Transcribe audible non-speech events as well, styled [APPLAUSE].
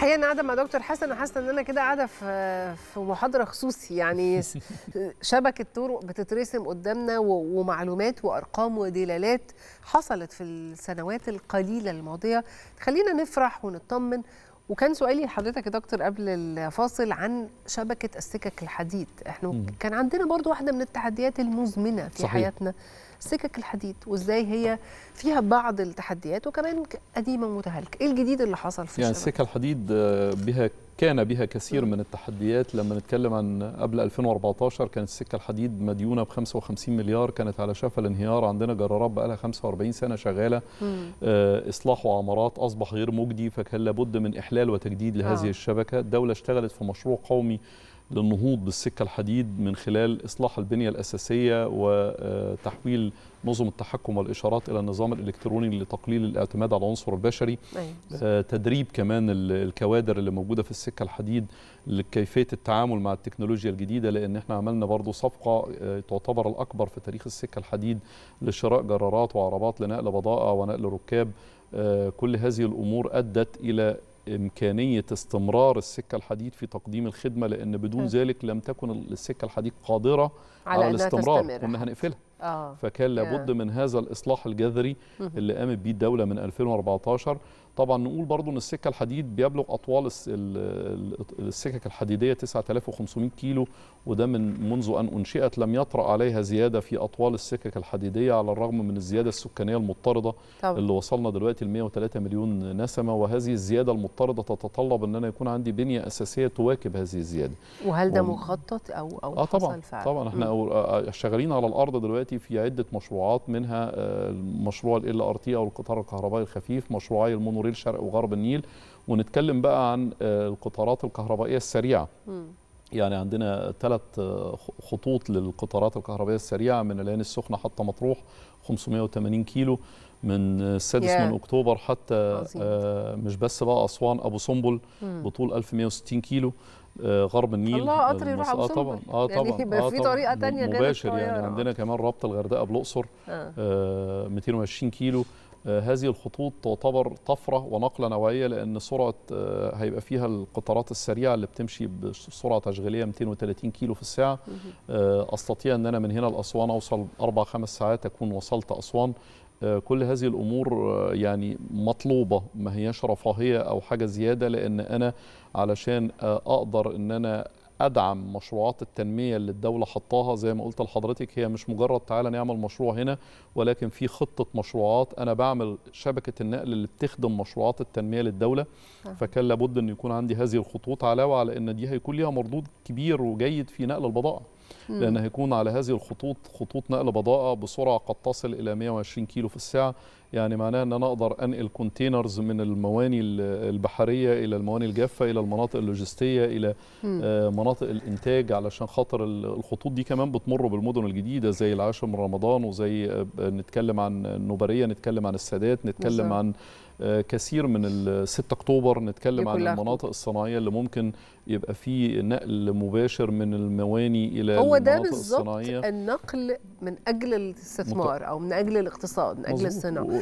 الحقيقه انا قاعده مع دكتور حسن حاسه ان انا كده قاعده في في محاضره خصوصي يعني [LAUGHS] شبكه طرق بتترسم قدامنا ومعلومات وارقام ودلالات حصلت في السنوات القليله الماضيه تخلينا نفرح ونطمن وكان سؤالي لحضرتك يا دكتور قبل الفاصل عن شبكه السكك الحديد احنا مم. كان عندنا برضو واحده من التحديات المزمنه في صحيح. حياتنا سكك الحديد وازاي هي فيها بعض التحديات وكمان قديمه ومتهالكه ايه الجديد اللي حصل في يعني السكك الحديد آه، بها كان بها كثير من التحديات لما نتكلم عن قبل 2014 كانت السكه الحديد مديونه ب 55 مليار كانت على شفا الانهيار عندنا جرارات بقى لها 45 سنه شغاله آه اصلاح وعمارات اصبح غير مجدي فكان لابد من احلال وتجديد لهذه آه. الشبكه الدوله اشتغلت في مشروع قومي للنهوض بالسكة الحديد من خلال إصلاح البنية الأساسية وتحويل آه، نظم التحكم والإشارات إلى النظام الإلكتروني لتقليل الاعتماد على العنصر البشري أيوة. آه، تدريب كمان الكوادر اللي موجودة في السكة الحديد لكيفية التعامل مع التكنولوجيا الجديدة لأن احنا عملنا برضو صفقة آه، تعتبر الأكبر في تاريخ السكة الحديد لشراء جرارات وعربات لنقل بضائع ونقل ركاب كل هذه الأمور أدت إلى إمكانية استمرار السكة الحديد في تقديم الخدمة لأن بدون ذلك لم تكن السكة الحديد قادرة على, على الاستمرار كنا هنقفلها آه. فكان لابد آه. من هذا الإصلاح الجذري اللي قامت به الدولة من 2014 طبعا نقول برضو ان السكه الحديد بيبلغ اطوال السكك الحديديه 9500 كيلو وده من منذ ان انشئت لم يطرا عليها زياده في اطوال السكك الحديديه على الرغم من الزياده السكانيه المضطرده اللي وصلنا دلوقتي ل 103 مليون نسمه وهذه الزياده المضطرده تتطلب ان انا يكون عندي بنيه اساسيه تواكب هذه الزياده وهل ده و... مخطط او او آه طبعا حصل فعلا طبعا احنا آه، آه، شغالين على الارض دلوقتي في عده مشروعات منها آه، مشروع ال ار تي او القطار الكهربائي الخفيف مشروعي المونوريل طريق شرق وغرب النيل ونتكلم بقى عن آه، القطارات الكهربائيه السريعه م. يعني عندنا ثلاث آه، خطوط للقطارات الكهربائيه السريعه من العين السخنه حتى مطروح 580 كيلو من السادس yeah. من اكتوبر حتى آه مش بس بقى اسوان ابو سنبل بطول 1160 كيلو آه غرب النيل الله قطر يروح ابو سنبل اه طبعا آه يعني يبقى آه، في طريقه ثانيه غير مباشر يعني عندنا كمان رابطه الغردقه بالاقصر آه. آه 220 كيلو آه، هذه الخطوط تعتبر طفرة ونقلة نوعية لأن سرعة آه، هيبقى فيها القطارات السريعة اللي بتمشي بسرعة تشغيلية 230 كيلو في الساعة آه، أستطيع أن أنا من هنا لأسوان أوصل 4-5 ساعات أكون وصلت أسوان كل هذه الامور يعني مطلوبه ما هياش رفاهيه او حاجه زياده لان انا علشان اقدر ان انا ادعم مشروعات التنميه اللي الدوله حطاها زي ما قلت لحضرتك هي مش مجرد تعالى نعمل مشروع هنا ولكن في خطه مشروعات انا بعمل شبكه النقل اللي بتخدم مشروعات التنميه للدوله نعم. فكان لابد ان يكون عندي هذه الخطوط علاوه على ان دي هيكون ليها مردود كبير وجيد في نقل البضائع لان هيكون على هذه الخطوط خطوط نقل بضائع بسرعه قد تصل الى 120 كيلو في الساعه يعني معناها ان انا اقدر انقل كونتينرز من المواني البحريه الى المواني الجافه الى المناطق اللوجستيه الى آه، مناطق الانتاج علشان خاطر الخطوط دي كمان بتمر بالمدن الجديده زي العاشر من رمضان وزي آه، نتكلم عن النوبريه نتكلم عن السادات نتكلم عن آه، كثير من ال 6 اكتوبر نتكلم عن المناطق الصناعيه اللي ممكن يبقى في نقل مباشر من المواني الى هو ده بالظبط النقل من اجل الاستثمار مت... او من اجل الاقتصاد من اجل الصناعه